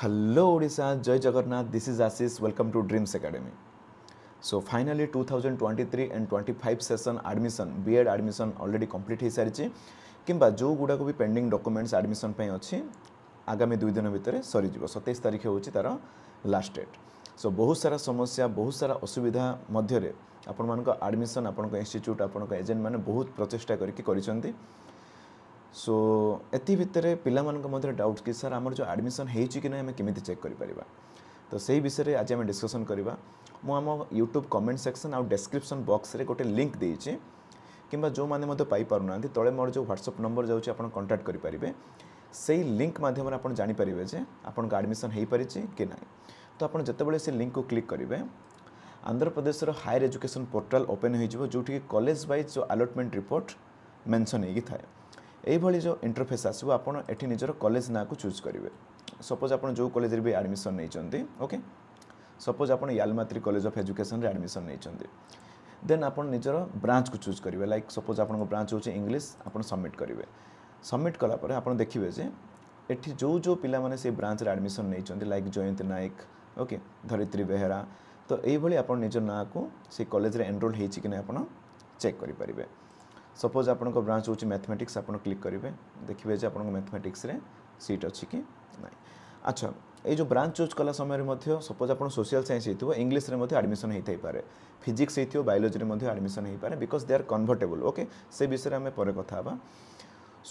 hello Odisha जय Jagannath this is Ashish welcome to Dreams Academy so finally 2023 and twenty five session admission BEd admission already complete हो सारी कि जो गुड़ाक भी पेंडिंग डॉक्यूमेंट्स एडमिशन अच्छी आगामी दुई दिन भितर सरीज सतैश तारीख हूँ तार लास्ट डेट सो बहुत सारा समस्या बहुत सारा असुविधा मध्य आपण मानक आडमिशन आपण इन्यूट आपण एजेंट मैंने बहुत प्रचेषा करके ସୋ ଏତି ଭିତରେ ପିଲାମାନଙ୍କ ମଧ୍ୟରେ ଡାଉଟ୍ କି ସାର୍ ଆମର ଯେଉଁ ଆଡ଼ମିସନ୍ ହେଇଛି କି ନାହିଁ ଆମେ କେମିତି ଚେକ୍ କରିପାରିବା ତ ସେଇ ବିଷୟରେ ଆଜି ଆମେ ଡିସ୍କସନ୍ କରିବା ମୁଁ ଆମ ୟୁଟ୍ୟୁବ୍ କମେଣ୍ଟ ସେକ୍ସନ୍ ଆଉ ଡେସ୍କ୍ରିପ୍ସନ୍ ବକ୍ସରେ ଗୋଟେ ଲିଙ୍କ୍ ଦେଇଛି କିମ୍ବା ଯେଉଁମାନେ ମଧ୍ୟ ପାଇପାରୁନାହାନ୍ତି ତଳେ ମୋର ଯେଉଁ ହ୍ୱାଟ୍ସଅପ୍ ନମ୍ବର ଯାଉଛି ଆପଣ କଣ୍ଟାକ୍ଟ କରିପାରିବେ ସେଇ ଲିଙ୍କ୍ ମାଧ୍ୟମରେ ଆପଣ ଜାଣିପାରିବେ ଯେ ଆପଣଙ୍କ ଆଡ଼ମିସନ୍ ହେଇପାରିଛି କି ନାହିଁ ତ ଆପଣ ଯେତେବେଳେ ସେ ଲିଙ୍କ୍କୁ କ୍ଲିକ୍ କରିବେ ଆନ୍ଧ୍ରପ୍ରଦେଶର ହାୟର ଏଜୁକେସନ୍ ପୋର୍ଟାଲ୍ ଓପେନ୍ ହୋଇଯିବ ଯେଉଁଠିକି କଲେଜ ୱାଇଜ୍ ଯେଉଁ ଆଲଟମେଣ୍ଟ ରିପୋର୍ଟ ମେନ୍ସନ୍ ହେଇକି ଥାଏ यही जो इंटरफेस আসবে আপনার निजर कलेज ना নাঁকু চুজ করবে সপোজ আপনার যে কলেজের বি আডমিশন নিয়েছেন ওকে सपोज आप यालमात्री कलेज अफ एजुकेशन आडमिशन नहीं देन आप निजर ब्रांच को चूज करेंगे लाइक सपोज आप ब्रांच हूँ इंग्लीश आप करेंगे सबमिट कलापर आप देखिए जे एटी जो जो पिला ब्रांच आडमिशन नहीं लाइक जयंती नायक ओके धरित्री बेहरा तो यही आप निज ना को कलेज एनरोल होना चेक करें सपोज आप ब्रांच हूँ मैथमेटिक्स आप क्लिक करेंगे देखिए मैथमेटिक्स सीट अच्छी कि ना अच्छा ये जो ब्रांच चूज कला समय सपोज आप सोशियाल सैंस हो इंग्लीश आडमिशन होता फिजिक्स हो बायोलोजी में आडमिशन हो पाए because they are convertible okay से विषय में पर कथा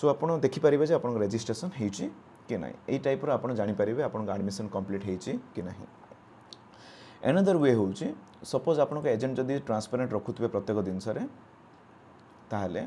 सो आप देखिपारे जो आप रेजिट्रेसन हो कि ना यही टाइप्र आप जापर आप आडमिशन कम्प्लीट हो कि ना एनदर वे हूँ सपोज आप एजेंट जदि ट्रांसपेरेन्ट रखुवे प्रत्येक जिनसर তাহলে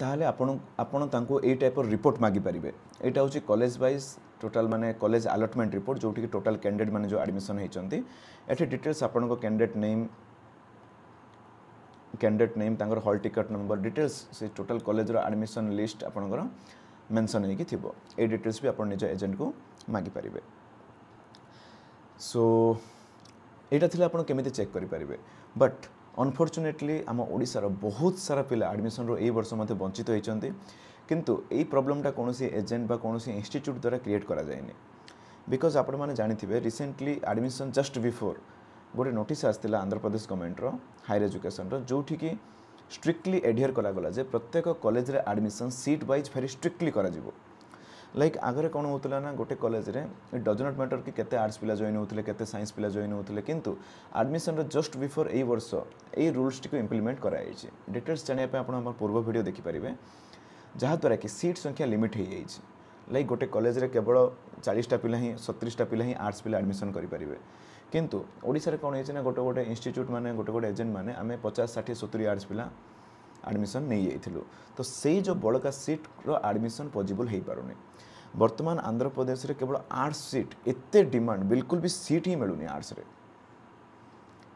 ତାହେଲେ ଆପଣ ଆପଣ ତାଙ୍କୁ ଏଇ ଟାଇପ୍ର ରିପୋର୍ଟ ମାଗିପାରିବେ ଏଇଟା ହେଉଛି କଲେଜ ୱାଇଜ୍ ଟୋଟାଲ୍ ମାନେ କଲେଜ ଆଲଟମେଣ୍ଟ ରିପୋର୍ଟ ଯେଉଁଠିକି ଟୋଟାଲ୍ କ୍ୟାଣ୍ଡିଡେଟ୍ ମାନେ ଯେଉଁ ଆଡ଼ମିସନ୍ ହେଇଛନ୍ତି ଏଠି ଡିଟେଲ୍ସ ଆପଣଙ୍କ କ୍ୟାଣ୍ଡିଡେଟ୍ ନେମ୍ କ୍ୟାଣ୍ଡିଡେଟ୍ ନେମ୍ ତାଙ୍କର ହଲ୍ ଟିକେଟ୍ ନମ୍ବର ଡିଟେଲ୍ସ ସେ ଟୋଟାଲ୍ କଲେଜର ଆଡ଼ମିସନ୍ ଲିଷ୍ଟ ଆପଣଙ୍କର ମେନ୍ସନ୍ ହେଇକି ଥିବ ଏଇ ଡିଟେଲ୍ସ ବି ଆପଣ ନିଜ ଏଜେଣ୍ଟକୁ ମାଗିପାରିବେ ସୋ ଏଇଟା ଥିଲେ ଆପଣ କେମିତି ଚେକ୍ କରିପାରିବେ ବଟ୍ ଅନଫର୍ଚୁନେଟଲି ଆମ ଓଡ଼ିଶାର ବହୁତ ସାରା ପିଲା ଆଡ଼ମିସନରୁ ଏଇ ବର୍ଷ ମଧ୍ୟ ବଞ୍ଚିତ ହୋଇଛନ୍ତି କିନ୍ତୁ ଏଇ ପ୍ରୋବ୍ଲେମଟା କୌଣସି ଏଜେଣ୍ଟ ବା କୌଣସି ଇନଷ୍ଟିଚ୍ୟୁଟ୍ ଦ୍ୱାରା କ୍ରିଏଟ୍ କରାଯାଇନି ବିକଜ୍ ଆପଣମାନେ ଜାଣିଥିବେ ରିସେଣ୍ଟଲି ଆଡ଼ମିସନ୍ ଜଷ୍ଟ ବିଫୋର୍ ଗୋଟେ ନୋଟିସ୍ ଆସିଥିଲା ଆନ୍ଧ୍ରପ୍ରଦେଶ ଗଭର୍ଣ୍ଣମେଣ୍ଟର ହାୟର ଏଜୁକେସନର ଯେଉଁଠିକି ଷ୍ଟ୍ରିକ୍ଟଲି ଏଡିୟର୍ କରାଗଲା ଯେ ପ୍ରତ୍ୟେକ କଲେଜରେ admission seat wise very strictly କରାଯିବ लाइक आगे कौन होता ना गोटे कलेज डज नट मैटर कि कैसे आर्ट्स पिला जॉइन होते केते साइंस पिला जॉइन होते कि आडमिशन रस्ट बिफोर यही वर्ष यही रूल्स टी इम्प्लीमेंट कराई डिटेल्स जानापी आप पूर्व भिड देखिपारे जहाँद्वारा कि सीट संख्या लिमिट हो जाएगी लाइक गोटे कलेज केवल चालीसटा पिला ही सतुरीटा पिला ही आर्ट्स पिला आडमिशन करेंगे किंतु ओडार कौन होना गोटे गोटे इन्यूट मैंने गोटे गोटे एजेंट मैंने आम पचास षाठी सतुरी आर्ट्स पिला आडमिशन नहीं जाइलु तो से जो बड़का सीट रडमिशन पजिबल हो पारे ବର୍ତ୍ତମାନ ଆନ୍ଧ୍ରପ୍ରଦେଶରେ କେବଳ ଆର୍ଟ୍ସ ସିଟ୍ ଏତେ ଡିମାଣ୍ଡ ବିଲକୁଲ ବି ସିଟ୍ ହିଁ ମିଳୁନି ଆର୍ଟ୍ସରେ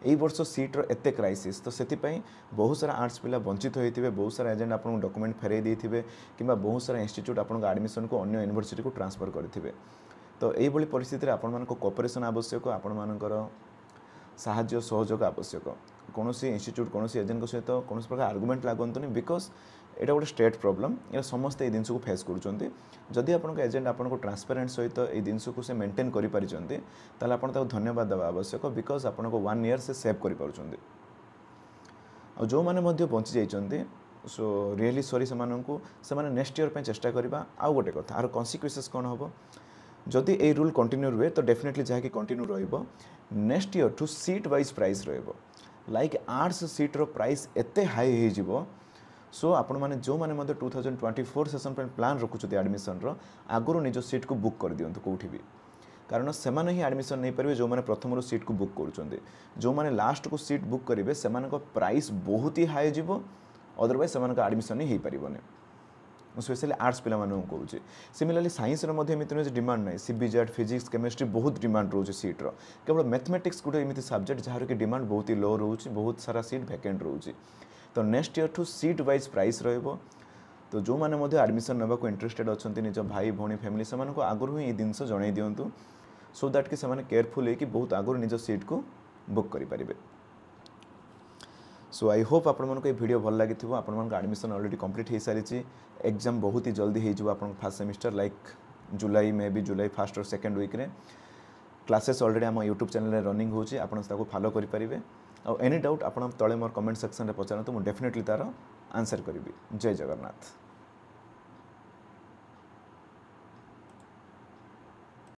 ଏଇ ବର୍ଷ ସିଟ୍ର ଏତେ କ୍ରାଇସିସ୍ ତ ସେଥିପାଇଁ ବହୁତ ସାରା ଆର୍ଟ୍ସ ପିଲା ବଞ୍ଚିତ ହୋଇଥିବେ ବହୁତ ସାରା ଏଜେଣ୍ଟ ଆପଣଙ୍କୁ ଡକୁମେଣ୍ଟ ଫେରାଇ ଦେଇଥିବେ କିମ୍ବା ବହୁତ ସାରା ଇନଷ୍ଟିଚ୍ୟୁଟ୍ ଆପଣଙ୍କ ଆଡ଼ମିସନକୁ ଅନ୍ୟ ୟୁନିଭର୍ସିଟିକୁ ଟ୍ରାନ୍ସଫର୍ କରିଥିବେ ତ ଏଇଭଳି ପରିସ୍ଥିତିରେ ଆପଣମାନଙ୍କ କୋପରେସନ୍ ଆବଶ୍ୟକ ଆପଣମାନଙ୍କର ସାହାଯ୍ୟ ସହଯୋଗ ଆବଶ୍ୟକ କୌଣସି ଇନଷ୍ଟିଚ୍ୟୁଟ୍ କୌଣସି ଏଜେଣ୍ଟଙ୍କ ସହିତ କୌଣସି ପ୍ରକାର ଆର୍ଗୁମେଣ୍ଟ ଲାଗନ୍ତୁନି ବିକଜ୍ এটা গোটে স্টেট প্রোবলেম এটা সমস্তে এই জিনিসক ফেস করছেন যদি আপনার এজেন্ট আপনার ট্রান্সপারেন্ট সহিত এই জিনিসক সে মেন্টেন করে পারিছেন তাহলে আপনার তাকে ধন্যবাদ দেওয়া আবশ্যক বিকজ আপনার ওয়ান ইয়র সে সেভ করে পারছেন আউমানে বঞ্চি যাই সো রিয়েলি সরি সে নেক্সট ইয়র চেষ্টা করা আউ গোটে কথা আর কনসিকুয়েন্সেস কম হব যদি এই রুল কন্টিনিউ রুহে তো ডেফিনেটলি যা কন্টিনিউ রহব next year to seat wise price রহব ଲାଇକ୍ ଆର୍ଟ୍ସ ସିଟ୍ର ପ୍ରାଇସ୍ ଏତେ ହାଇ ହୋଇଯିବ ସୋ ଆପଣମାନେ ଯେଉଁମାନେ ମଧ୍ୟ two thousand twenty four session ପାଇଁ ପ୍ଲାନ୍ ରଖୁଛନ୍ତି ଆଡ଼ମିସନ୍ର ଆଗରୁ ନିଜ ସିଟ୍କୁ ବୁକ୍ କରିଦିଅନ୍ତୁ କେଉଁଠି ବି କାରଣ ସେମାନେ ହିଁ ଆଡ଼ମିସନ୍ ନେଇପାରିବେ ଯେଉଁମାନେ ପ୍ରଥମରୁ ସିଟ୍କୁ ବୁକ୍ କରୁଛନ୍ତି ଯେଉଁମାନେ ଲାଷ୍ଟକୁ ସିଟ୍ ବୁକ୍ କରିବେ ସେମାନଙ୍କ ପ୍ରାଇସ୍ ବହୁତ ହି ହାଇ ଯିବ ଅଦରୱାଇଜ୍ ସେମାନଙ୍କ ଆଡ଼ମିସନ୍ ହିଁ ହେଇପାରିବନି स्पेशली आर्ट्स पाला कौन सिमिलरली सैंस रही नुए डिमांड ना सीबिजेड फिजिक्स केमिस्ट्री बहुत डिमांड रोचे सीट्र केवल मैथमेटिक्स गोटे एमती सब्जेक्ट जहाँ कि डिमांड बहुत ही लो रोच बहुत सारा सीट भैकेट रोच तो next year to seat wise price र तो जो मैंने आडमिशन ने इंटरेस्टेड अच्छे निज भाई भौणी फैमिली से आगु ही जिनस जनई दिंतु सो दैट कि केयरफुल बहुत आगु निज सीट को बुक करें সো আই হোপ আপনার এই ভিডিও ভাল লাগি আপনার আডমিশন অলরেডি কমপ্লিট হয়ে সারিছি এক্সাম বহুত হি জলদি হয়ে যাব আপনার first semester like July maybe July first or second উইক্রে ক্লাসেস অলরেডি আমার ইউট্ୟୁବ୍ ଚ୍ୟାନେଲ୍ରେ ରନିଂ ହେଉଛି ଆପଣ ତାକୁ ଫଲୋ କରିପାରିବେ ଆଉ ଏନି ଡାଉଟ୍ ଆପଣ ତଳେ ମୋର କମେଣ୍ଟ ସେକ୍ସନ୍ରେ ପଚାରନ୍ତୁ ମୁଁ ଡେଫିନେଟଲି ତା'ର ଆନ୍ସର୍ କରିବି ଜୟ ଜଗନ୍ନାଥ